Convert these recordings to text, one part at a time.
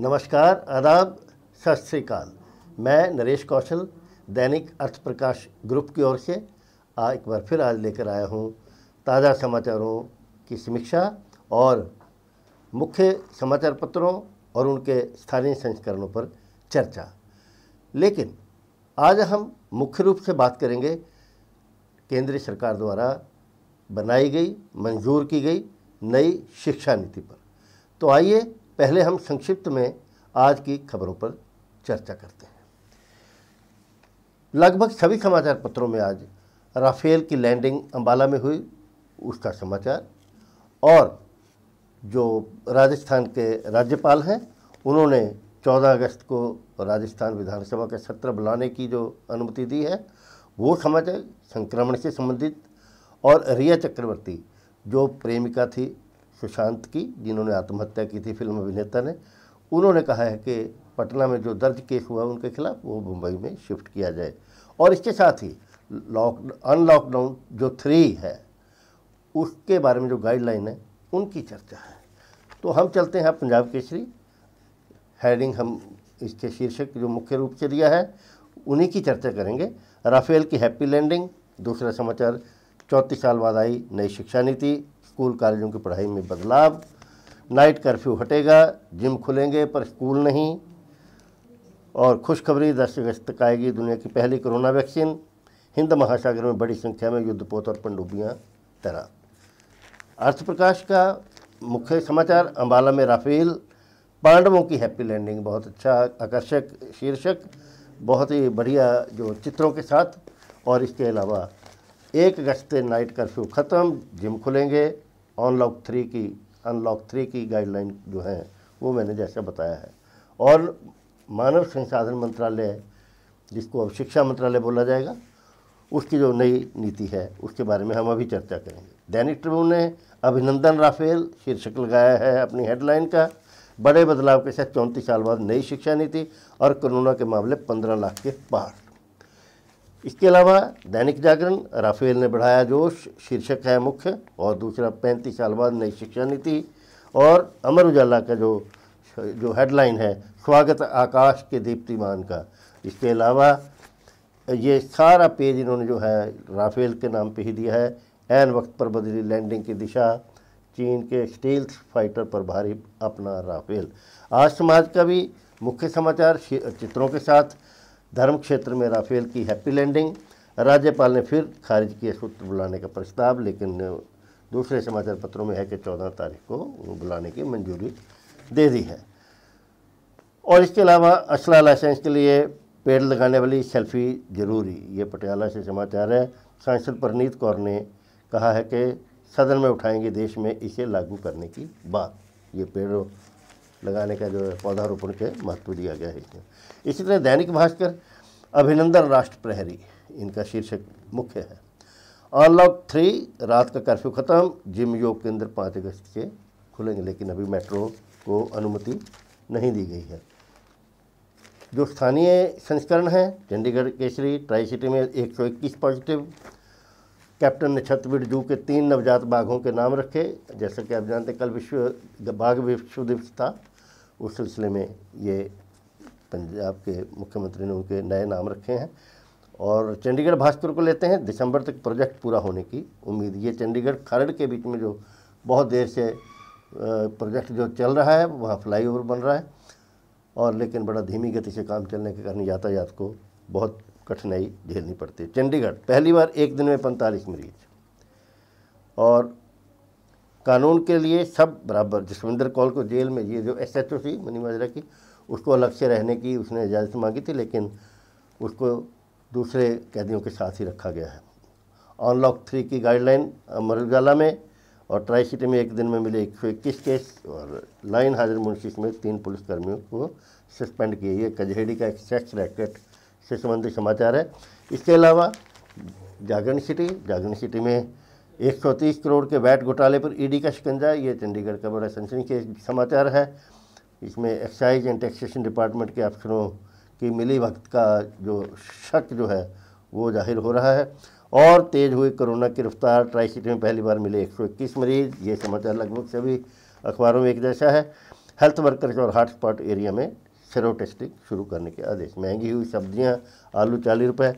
नमस्कार आदाब सत श्रीकाल मैं नरेश कौशल दैनिक अर्थ प्रकाश ग्रुप की ओर से आ, एक बार फिर आज लेकर आया हूँ ताज़ा समाचारों की समीक्षा और मुख्य समाचार पत्रों और उनके स्थानीय संस्करणों पर चर्चा लेकिन आज हम मुख्य रूप से बात करेंगे केंद्रीय सरकार द्वारा बनाई गई मंजूर की गई नई शिक्षा नीति पर तो आइए पहले हम संक्षिप्त में आज की खबरों पर चर्चा करते हैं लगभग सभी समाचार पत्रों में आज राफेल की लैंडिंग अंबाला में हुई उसका समाचार और जो राजस्थान के राज्यपाल हैं उन्होंने 14 अगस्त को राजस्थान विधानसभा का सत्र बुलाने की जो अनुमति दी है वो समाचार संक्रमण से संबंधित और रिया चक्रवर्ती जो प्रेमिका थी सुशांत की जिन्होंने आत्महत्या की थी फिल्म अभिनेता ने उन्होंने कहा है कि पटना में जो दर्ज केस हुआ उनके खिलाफ वो मुंबई में शिफ्ट किया जाए और इसके साथ ही लॉक अनलॉकडाउन जो थ्री है उसके बारे में जो गाइडलाइन है उनकी चर्चा है तो हम चलते हैं पंजाब केसरी हेडिंग हम इसके शीर्षक जो मुख्य रूप से दिया है उन्हीं की चर्चा करेंगे राफेल की हैप्पी लैंडिंग दूसरा समाचार चौंतीस साल बाद आई नई शिक्षा नीति स्कूल कॉलेजों की पढ़ाई में बदलाव नाइट कर्फ्यू हटेगा जिम खुलेंगे पर स्कूल नहीं और खुशखबरी दस अगस्त तक आएगी दुनिया की पहली कोरोना वैक्सीन हिंद महासागर में बड़ी संख्या में युद्धपोत और पनडुब्बियाँ तैनात अर्थप्रकाश का मुख्य समाचार अम्बाला में राफेल पांडवों की हैप्पी लैंडिंग बहुत अच्छा आकर्षक शीर्षक बहुत ही बढ़िया जो चित्रों के साथ और इसके अलावा एक अगस्त नाइट कर्फ्यू ख़त्म जिम खुलेंगे अनलॉक थ्री की अनलॉक थ्री की गाइडलाइन जो है वो मैंने जैसे बताया है और मानव संसाधन मंत्रालय जिसको अब शिक्षा मंत्रालय बोला जाएगा उसकी जो नई नीति है उसके बारे में हम अभी चर्चा करेंगे दैनिक ट्रिब्यून ने अभिनंदन राफेल शीर्षक लगाया है अपनी हेडलाइन का बड़े बदलाव के साथ चौंतीस साल बाद नई शिक्षा नीति और कोरोना के मामले पंद्रह लाख के पार इसके अलावा दैनिक जागरण राफेल ने बढ़ाया जोश शीर्षक है मुख्य और दूसरा पैंतीस साल बाद नई शिक्षा नीति और अमर उजाला का जो जो हेडलाइन है स्वागत आकाश के दीप्तिमान का इसके अलावा ये सारा पेज इन्होंने जो है राफेल के नाम पे ही दिया है एन वक्त पर बदली लैंडिंग की दिशा चीन के स्टील फाइटर पर भारी अपना राफेल आज समाज का भी मुख्य समाचार चित्रों के साथ धर्म क्षेत्र में राफेल की हैप्पी लैंडिंग राज्यपाल ने फिर खारिज किए सूत्र बुलाने का प्रस्ताव लेकिन दूसरे समाचार पत्रों में है कि चौदह तारीख को बुलाने की मंजूरी दे दी है और इसके अलावा असला लाइसेंस के लिए पेड़ लगाने वाली सेल्फी जरूरी ये पटियाला से समाचार है सांसद परनीत कौर ने कहा है कि सदन में उठाएंगे देश में इसे लागू करने की बात ये पेड़ लगाने का जो है पौधारोपण के महत्व दिया गया है इसमें इसी तरह दैनिक भास्कर अभिनंदन राष्ट्र प्रहरी इनका शीर्षक मुख्य है अनलॉक थ्री रात का कर्फ्यू खत्म जिम योग केंद्र पाँच अगस्त से खुलेंगे लेकिन अभी मेट्रो को अनुमति नहीं दी गई है जो स्थानीय संस्करण है चंडीगढ़ केसरी ट्राई सिटी में इक्कीस पॉजिटिव कैप्टन ने छतवीर जू के तीन नवजात बाघों के नाम रखे जैसा कि आप जानते कल विश्व बाघ विश्व दिवस था उस सिलसिले में ये पंजाब के मुख्यमंत्री ने उनके नए नाम रखे हैं और चंडीगढ़ भास्कर को लेते हैं दिसंबर तक प्रोजेक्ट पूरा होने की उम्मीद ये चंडीगढ़ खरड़ के बीच में जो बहुत देर से प्रोजेक्ट जो चल रहा है वहाँ फ्लाईओवर बन रहा है और लेकिन बड़ा धीमी गति से काम चलने के कारण यातायात को बहुत कठिनाई झेलनी पड़ती है चंडीगढ़ पहली बार एक दिन में पैंतालीस मरीज और कानून के लिए सब बराबर जसविंदर कौल को जेल में ये जो एस एच ओ थी मनी माजरा की उसको अलग से रहने की उसने इजाज़त मांगी थी लेकिन उसको दूसरे कैदियों के साथ ही रखा गया है अनलॉक थ्री की गाइडलाइन अमर उजाला में और ट्राई सिटी में एक दिन में मिले एक सौ इक्कीस केस और लाइन हाजिर मुंशी में तीन पुलिसकर्मियों को सस्पेंड किए ये कजहेड़ी का एक सेक्स रैकेट से संबंधित समाचार है इसके अलावा जागरण सिटी जागरण सिटी में 130 करोड़ के वैट घोटाले पर ईडी का शिकंजा ये चंडीगढ़ का बड़ा सनसनी के समाचार है इसमें एक्साइज एंड टैक्सेशन डिपार्टमेंट के अफसरों की मिली वक्त का जो शक जो है वो जाहिर हो रहा है और तेज़ हुई कोरोना की रफ्तार ट्राई सिटी में पहली बार मिले 121 मरीज ये समाचार लगभग सभी अखबारों में एक जैसा है हेल्थ वर्कर्स और हॉटस्पॉट एरिया में सेरो टेस्टिंग शुरू करने के आदेश महंगी हुई सब्जियां आलू चालीस रुपये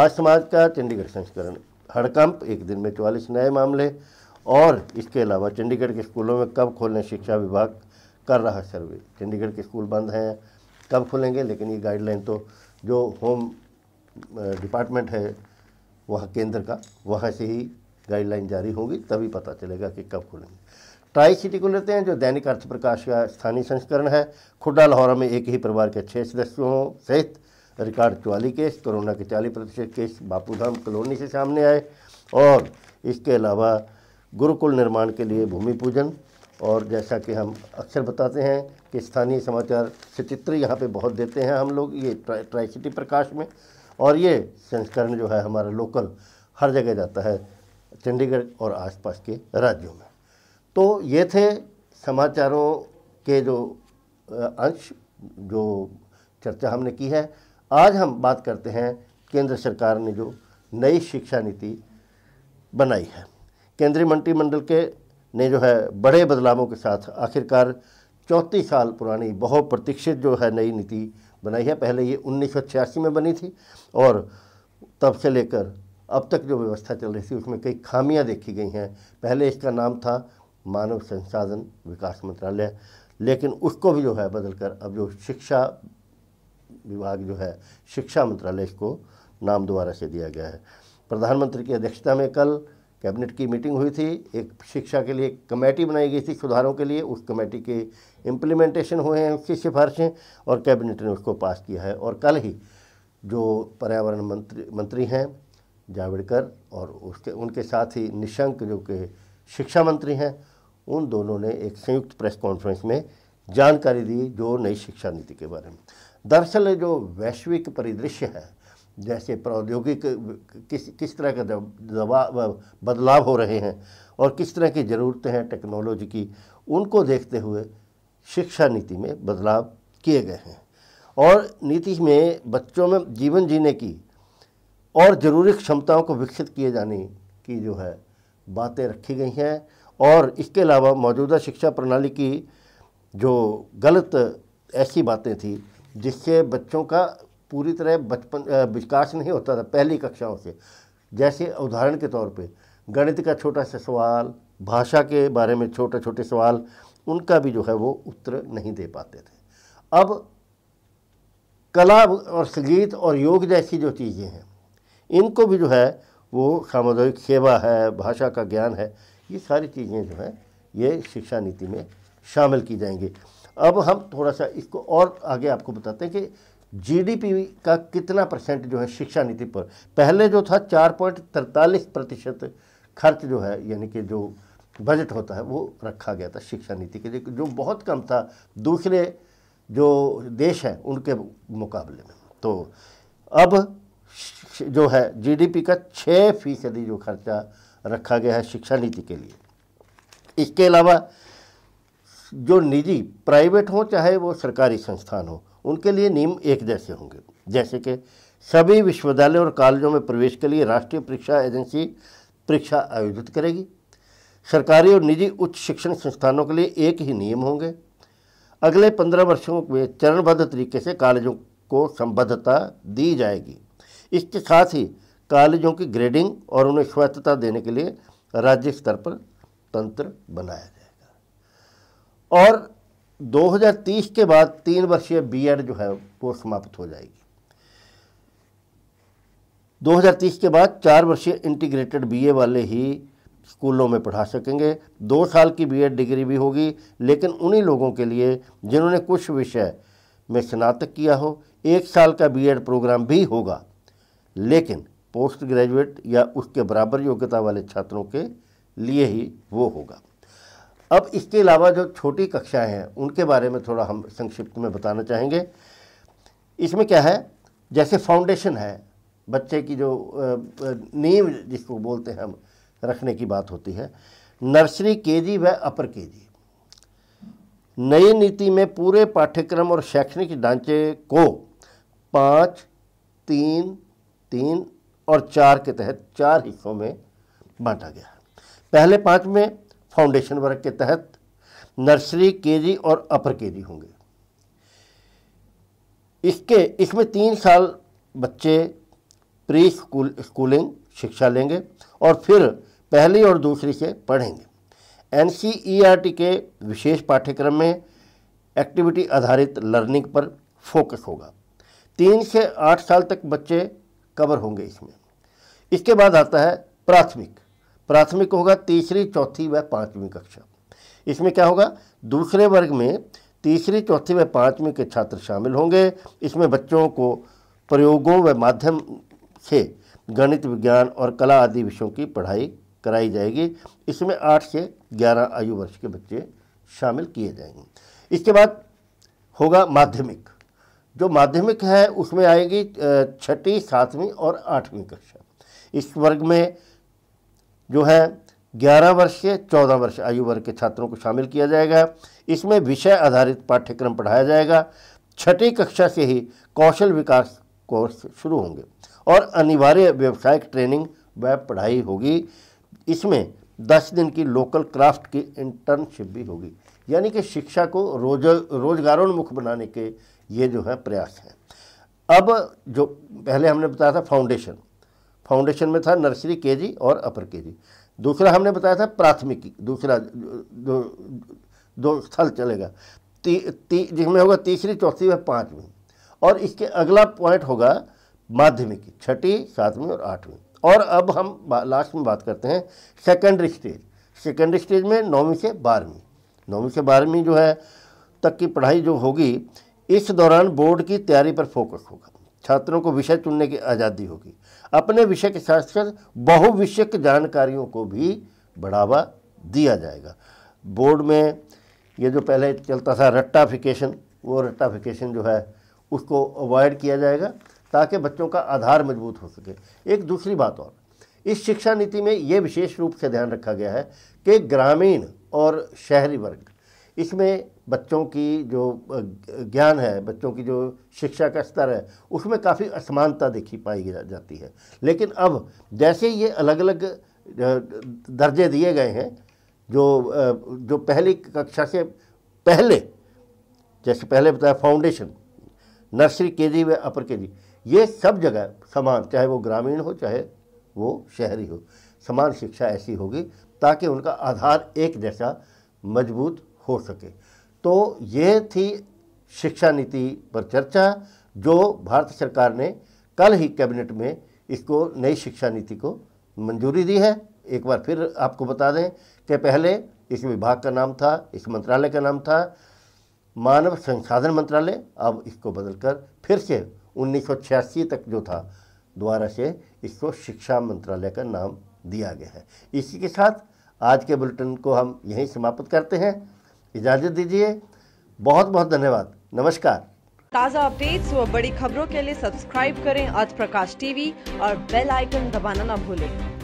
आज समाज का चंडीगढ़ संस्करण हड़कंप एक दिन में चौवालीस नए मामले और इसके अलावा चंडीगढ़ के स्कूलों में कब खोलें शिक्षा विभाग कर रहा सर्वे चंडीगढ़ के स्कूल बंद हैं कब खुलेंगे लेकिन ये गाइडलाइन तो जो होम डिपार्टमेंट है वहाँ केंद्र का वहाँ से ही गाइडलाइन जारी होगी तभी पता चलेगा कि कब खुलेंगे ट्राई सिटी को लेते हैं जो दैनिक अर्थ प्रकाश का स्थानीय संस्करण है खुड्डा लाहौरा में एक ही परिवार के छः सदस्यों सहित रिकॉर्ड चौवालीस केस कोरोना के चालीस प्रतिशत केस बापूधाम कॉलोनी से सामने आए और इसके अलावा गुरुकुल निर्माण के लिए भूमि पूजन और जैसा कि हम अक्सर बताते हैं कि स्थानीय समाचार सचित्र यहाँ पे बहुत देते हैं हम लोग ये ट्राई सिटी प्रकाश में और ये संस्करण जो है हमारा लोकल हर जगह जाता है चंडीगढ़ और आसपास के राज्यों में तो ये थे समाचारों के जो अंश जो चर्चा हमने की है आज हम बात करते हैं केंद्र सरकार ने जो नई शिक्षा नीति बनाई है केंद्रीय मंत्रिमंडल के ने जो है बड़े बदलावों के साथ आखिरकार चौंतीस साल पुरानी बहुप्रतीक्षित जो है नई नीति बनाई है पहले ये उन्नीस में बनी थी और तब से लेकर अब तक जो व्यवस्था चल रही थी उसमें कई खामियां देखी गई हैं पहले इसका नाम था मानव संसाधन विकास मंत्रालय लेकिन उसको भी जो है बदलकर अब जो शिक्षा विभाग जो है शिक्षा मंत्रालय इसको नाम दोबारा से दिया गया है प्रधानमंत्री की अध्यक्षता में कल कैबिनेट की मीटिंग हुई थी एक शिक्षा के लिए कमेटी बनाई गई थी सुधारों के लिए उस कमेटी के इम्प्लीमेंटेशन हुए हैं उसकी सिफारिशें और कैबिनेट ने उसको पास किया है और कल ही जो पर्यावरण मंत्री मंत्री हैं जावड़ेकर और उसके उनके साथ ही निशंक जो के शिक्षा मंत्री हैं उन दोनों ने एक संयुक्त प्रेस कॉन्फ्रेंस में जानकारी दी जो नई शिक्षा नीति के बारे में दरअसल जो वैश्विक परिदृश्य है जैसे प्रौद्योगिक किस किस तरह के दबाव बदलाव हो रहे हैं और किस तरह की ज़रूरतें हैं टेक्नोलॉजी की उनको देखते हुए शिक्षा नीति में बदलाव किए गए हैं और नीति में बच्चों में जीवन जीने की और ज़रूरी क्षमताओं को विकसित किए जाने की जो है बातें रखी गई हैं और इसके अलावा मौजूदा शिक्षा प्रणाली की जो गलत ऐसी बातें थी जिससे बच्चों का पूरी तरह बचपन विकास नहीं होता था पहली कक्षाओं से जैसे उदाहरण के तौर पे गणित का छोटा सा सवाल भाषा के बारे में छोटे छोटे सवाल उनका भी जो है वो उत्तर नहीं दे पाते थे अब कला और संगीत और योग जैसी जो चीज़ें हैं इनको भी जो है वो सामुदायिक सेवा है भाषा का ज्ञान है ये सारी चीज़ें जो हैं ये शिक्षा नीति में शामिल की जाएंगी अब हम थोड़ा सा इसको और आगे आपको बताते हैं कि जीडीपी का कितना परसेंट जो है शिक्षा नीति पर पहले जो था चार पॉइंट तरतालीस प्रतिशत खर्च जो है यानी कि जो बजट होता है वो रखा गया था शिक्षा नीति के लिए जो बहुत कम था दूसरे जो देश हैं उनके मुकाबले में तो अब जो है जीडीपी का छः फीसदी जो खर्चा रखा गया है शिक्षा नीति के लिए इसके अलावा जो निजी प्राइवेट हों चाहे वो सरकारी संस्थान हो उनके लिए नियम एक जैसे होंगे जैसे कि सभी विश्वविद्यालय और कॉलेजों में प्रवेश के लिए राष्ट्रीय परीक्षा एजेंसी परीक्षा आयोजित करेगी सरकारी और निजी उच्च शिक्षण संस्थानों के लिए एक ही नियम होंगे अगले पंद्रह वर्षों में चरणबद्ध तरीके से कॉलेजों को संबद्धता दी जाएगी इसके साथ ही कॉलेजों की ग्रेडिंग और उन्हें स्वच्छता देने के लिए राज्य स्तर पर तंत्र बनाया जाएगा और 2030 के बाद तीन वर्षीय बीएड जो है वो समाप्त हो जाएगी 2030 के बाद चार वर्षीय इंटीग्रेटेड बीए वाले ही स्कूलों में पढ़ा सकेंगे दो साल की बीएड डिग्री भी होगी लेकिन उन्हीं लोगों के लिए जिन्होंने कुछ विषय में स्नातक किया हो एक साल का बीएड प्रोग्राम भी होगा लेकिन पोस्ट ग्रेजुएट या उसके बराबर योग्यता वाले छात्रों के लिए ही वो होगा अब इसके अलावा जो छोटी कक्षाएं हैं उनके बारे में थोड़ा हम संक्षिप्त में बताना चाहेंगे इसमें क्या है जैसे फाउंडेशन है बच्चे की जो नींव जिसको बोलते हैं हम रखने की बात होती है नर्सरी जी व अपर जी नई नीति में पूरे पाठ्यक्रम और शैक्षणिक ढांचे को पाँच तीन तीन और चार के तहत चार हिस्सों में बांटा गया पहले पाँच में फाउंडेशन वर्क के तहत नर्सरी केजी और अपर केजी होंगे इसके इसमें तीन साल बच्चे प्री स्कूल स्कूलिंग शिक्षा लेंगे और फिर पहली और दूसरी से पढ़ेंगे एन के विशेष पाठ्यक्रम में एक्टिविटी आधारित लर्निंग पर फोकस होगा तीन से आठ साल तक बच्चे कवर होंगे इसमें इसके बाद आता है प्राथमिक प्राथमिक होगा तीसरी चौथी व पाँचवीं कक्षा इसमें क्या होगा दूसरे वर्ग में तीसरी चौथी व पाँचवीं के छात्र शामिल होंगे इसमें बच्चों को प्रयोगों व माध्यम से गणित विज्ञान और कला आदि विषयों की पढ़ाई कराई जाएगी इसमें आठ से ग्यारह आयु वर्ष के बच्चे शामिल किए जाएंगे इसके बाद होगा माध्यमिक जो माध्यमिक है उसमें आएगी छठी सातवीं और आठवीं कक्षा इस वर्ग में जो है ग्यारह वर्ष से चौदह वर्ष आयु वर्ग के छात्रों को शामिल किया जाएगा इसमें विषय आधारित पाठ्यक्रम पढ़ाया जाएगा छठी कक्षा से ही कौशल विकास कोर्स शुरू होंगे और अनिवार्य व्यावसायिक ट्रेनिंग व पढ़ाई होगी इसमें दस दिन की लोकल क्राफ्ट की इंटर्नशिप भी होगी यानी कि शिक्षा को रोज रोजगारोन्मुख बनाने के ये जो है प्रयास है अब जो पहले हमने बताया था फाउंडेशन फाउंडेशन में था नर्सरी के जी और अपर के जी दूसरा हमने बताया था प्राथमिकी दूसरा दो दो स्थल चलेगा ती, ती, जिसमें होगा तीसरी चौथी व पाँचवीं और इसके अगला पॉइंट होगा माध्यमिकी छठी सातवीं और आठवीं और अब हम लास्ट में बात करते हैं सेकेंडरी स्टेज सेकेंडरी स्टेज में नौवीं से बारहवीं नौवीं से बारहवीं जो है तक की पढ़ाई जो होगी इस दौरान बोर्ड की तैयारी पर फोकस होगा छात्रों को विषय चुनने की आज़ादी होगी अपने विषय के साथ साथ बहुविषयक जानकारियों को भी बढ़ावा दिया जाएगा बोर्ड में ये जो पहले चलता था रट्टाफिकेशन वो रट्टाफिकेशन जो है उसको अवॉइड किया जाएगा ताकि बच्चों का आधार मजबूत हो सके एक दूसरी बात और इस शिक्षा नीति में ये विशेष रूप से ध्यान रखा गया है कि ग्रामीण और शहरी वर्ग इसमें बच्चों की जो ज्ञान है बच्चों की जो शिक्षा का स्तर है उसमें काफ़ी असमानता देखी पाई जाती है लेकिन अब जैसे ये अलग अलग दर्जे दिए गए हैं जो जो पहली कक्षा से पहले जैसे पहले बताया फाउंडेशन नर्सरी के जी व अपर के जी ये सब जगह समान चाहे वो ग्रामीण हो चाहे वो शहरी हो समान शिक्षा ऐसी होगी ताकि उनका आधार एक जैसा मजबूत हो सके तो यह थी शिक्षा नीति पर चर्चा जो भारत सरकार ने कल ही कैबिनेट में इसको नई शिक्षा नीति को मंजूरी दी है एक बार फिर आपको बता दें कि पहले इस विभाग का नाम था इस मंत्रालय का नाम था मानव संसाधन मंत्रालय अब इसको बदलकर फिर से उन्नीस तक जो था द्वारा से इसको शिक्षा मंत्रालय का नाम दिया गया है इसी के साथ आज के बुलेटिन को हम यहीं समाप्त करते हैं इजाज़त दीजिए बहुत बहुत धन्यवाद नमस्कार ताज़ा अपडेट्स व बड़ी खबरों के लिए सब्सक्राइब करें आज प्रकाश टीवी और बेल आइकन दबाना ना भूलें